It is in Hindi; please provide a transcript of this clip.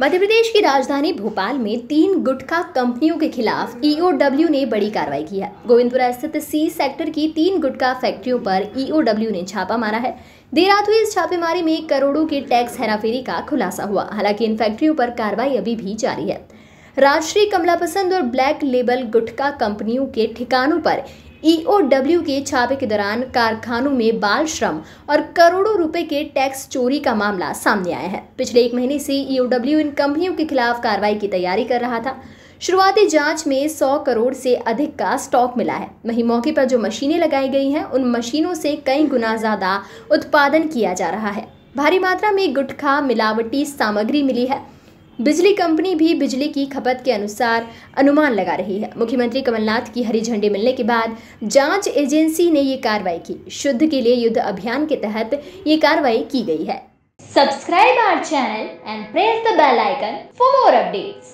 मध्य प्रदेश की राजधानी भोपाल में तीन गुटखा कंपनियों के खिलाफ ईओडब्ल्यू e ने बड़ी कार्रवाई की है गोविंदपुरा स्थित सी सेक्टर की तीन गुटखा फैक्ट्रियों पर ईओडब्ल्यू e ने छापा मारा है देर रात हुई इस छापेमारी में करोड़ों के टैक्स हेराफेरी का खुलासा हुआ हालांकि इन फैक्ट्रियों पर कार्रवाई अभी भी जारी है राष्ट्रीय कमला पसंद और ब्लैक लेबल गुटखा कंपनियों के ठिकानों पर ईओडब्ल्यू e के छापे के दौरान कारखानों में बाल श्रम और करोड़ों रुपए के टैक्स चोरी का मामला सामने आया है पिछले एक महीने से ईओडब्ल्यू e इन कंपनियों के खिलाफ कार्रवाई की तैयारी कर रहा था शुरुआती जांच में 100 करोड़ से अधिक का स्टॉक मिला है वहीं मौके पर जो मशीनें लगाई गई हैं उन मशीनों से कई गुना ज़्यादा उत्पादन किया जा रहा है भारी मात्रा में गुटखा मिलावटी सामग्री मिली है बिजली कंपनी भी बिजली की खपत के अनुसार अनुमान लगा रही है मुख्यमंत्री कमलनाथ की हरी झंडी मिलने के बाद जांच एजेंसी ने ये कार्रवाई की शुद्ध के लिए युद्ध अभियान के तहत ये कार्रवाई की गई है subscribe our channel and press the bell icon for more updates